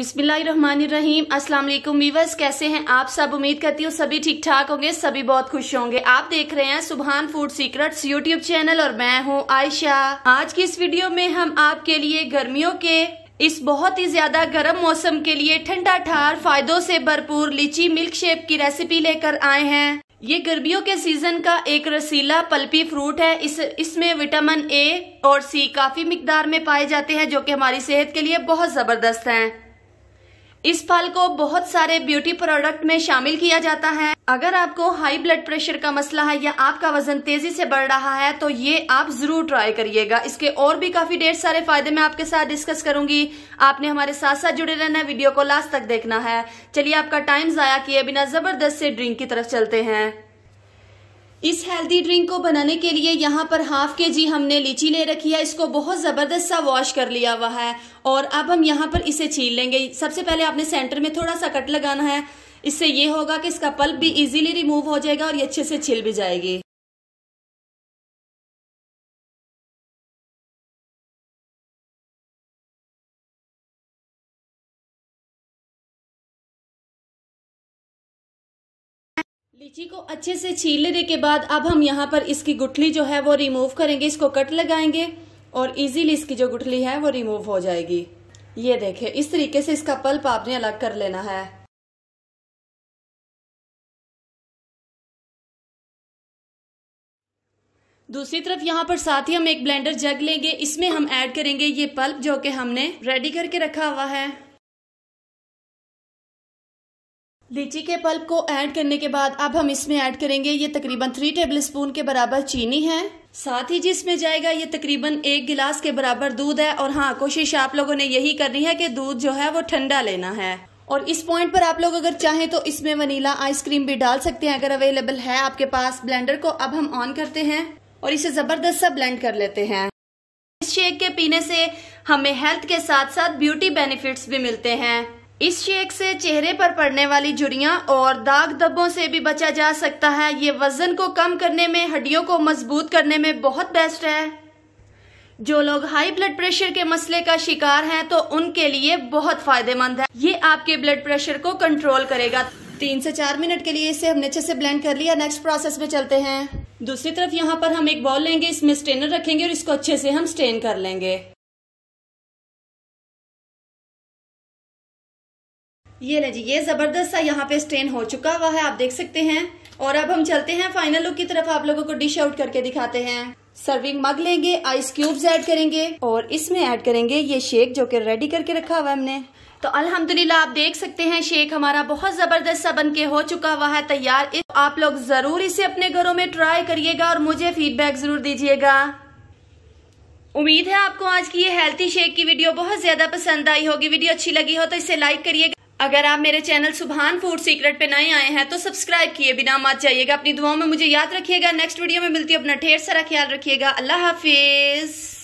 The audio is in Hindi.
बिस्मिल्लाहिर्रहमानिर्रहीम अस्सलाम वालेकुम वीवर्स कैसे हैं आप सब उम्मीद करती हूँ सभी ठीक ठाक होंगे सभी बहुत खुश होंगे आप देख रहे हैं सुबहान फूड सीक्रेट्स यूट्यूब चैनल और मैं हूँ आयशा आज की इस वीडियो में हम आपके लिए गर्मियों के इस बहुत ही ज्यादा गर्म मौसम के लिए ठंडा ठार फायदों से भरपूर लीची मिल्क शेप की रेसिपी लेकर आए हैं ये गर्मियों के सीजन का एक रसीला पल्पी फ्रूट है इस इसमें विटामिन ए और सी काफी मिकदार में पाए जाते हैं जो कि हमारी सेहत के लिए बहुत जबरदस्त हैं इस फल को बहुत सारे ब्यूटी प्रोडक्ट में शामिल किया जाता है अगर आपको हाई ब्लड प्रेशर का मसला है या आपका वजन तेजी से बढ़ रहा है तो ये आप जरूर ट्राई करिएगा इसके और भी काफी ढेर सारे फायदे मैं आपके साथ डिस्कस करूंगी आपने हमारे साथ साथ जुड़े रहना वीडियो को लास्ट तक देखना है चलिए आपका टाइम जया किए बिना जबरदस्त से ड्रिंक की तरफ चलते हैं इस हेल्दी ड्रिंक को बनाने के लिए यहाँ पर हाफ के जी हमने लीची ले रखी है इसको बहुत ज़बरदस्त सा वॉश कर लिया हुआ है और अब हम यहाँ पर इसे छील लेंगे सबसे पहले आपने सेंटर में थोड़ा सा कट लगाना है इससे ये होगा कि इसका पल्प भी इजीली रिमूव हो जाएगा और ये अच्छे से छिल भी जाएगी लीची को अच्छे से छील लेने के बाद अब हम यहाँ पर इसकी गुठली जो है वो रिमूव करेंगे इसको कट लगाएंगे और इजीली इसकी जो गुठली है वो रिमूव हो जाएगी ये देखे इस तरीके से इसका पल्प आपने अलग कर लेना है दूसरी तरफ यहाँ पर साथ ही हम एक ब्लेंडर जग लेंगे इसमें हम ऐड करेंगे ये पल्प जो कि हमने रेडी करके रखा हुआ है लीची के पल्प को ऐड करने के बाद अब हम इसमें ऐड करेंगे ये तकरीबन थ्री टेबल स्पून के बराबर चीनी है साथ ही जिसमें जाएगा ये तकरीबन एक गिलास के बराबर दूध है और हाँ कोशिश आप लोगों ने यही करनी है कि दूध जो है वो ठंडा लेना है और इस पॉइंट पर आप लोग अगर चाहें तो इसमें वनीला आइसक्रीम भी डाल सकते हैं अगर अवेलेबल है आपके पास ब्लेंडर को अब हम ऑन करते हैं और इसे जबरदस्त सा ब्लेंड कर लेते हैं इस शेक के पीने से हमें हेल्थ के साथ साथ ब्यूटी बेनिफिट्स भी मिलते हैं इस शेक से चेहरे पर पड़ने वाली झुरियां और दाग धब्बों से भी बचा जा सकता है ये वजन को कम करने में हड्डियों को मजबूत करने में बहुत बेस्ट है जो लोग हाई ब्लड प्रेशर के मसले का शिकार हैं तो उनके लिए बहुत फायदेमंद है ये आपके ब्लड प्रेशर को कंट्रोल करेगा तीन से चार मिनट के लिए इसे हमने अच्छे से ब्लेंड कर लिया नेक्स्ट प्रोसेस में चलते हैं दूसरी तरफ यहाँ पर हम एक बॉल लेंगे इसमें स्ट्रेनर रखेंगे और इसको अच्छे से हम स्ट्रेन कर लेंगे ये ले जी ये ज़बरदस्त सा यहाँ पे स्टेन हो चुका हुआ है आप देख सकते हैं और अब हम चलते हैं फाइनल लुक की तरफ आप लोगों को डिश आउट करके दिखाते हैं सर्विंग मग लेंगे आइस क्यूब्स ऐड करेंगे और इसमें ऐड करेंगे ये शेक जो कि रेडी करके रखा हुआ है हमने तो अल्हम्दुलिल्लाह आप देख सकते हैं शेक हमारा बहुत जबरदस्त सा बन के हो चुका हुआ है तैयार आप लोग जरूर इसे अपने घरों में ट्राई करिएगा और मुझे फीडबैक जरूर दीजिएगा उम्मीद है आपको आज की ये हेल्थी शेक की वीडियो बहुत ज्यादा पसंद आई होगी वीडियो अच्छी लगी हो तो इसे लाइक करिएगा अगर आप मेरे चैनल सुबहान फूड सीक्रेट पे नए आए हैं तो सब्सक्राइब किए बिना मत जाइएगा अपनी दुआओं में मुझे याद रखिएगा नेक्स्ट वीडियो में मिलती है अपना ढेर सारा ख्याल रखिएगा अल्लाह हाफिज़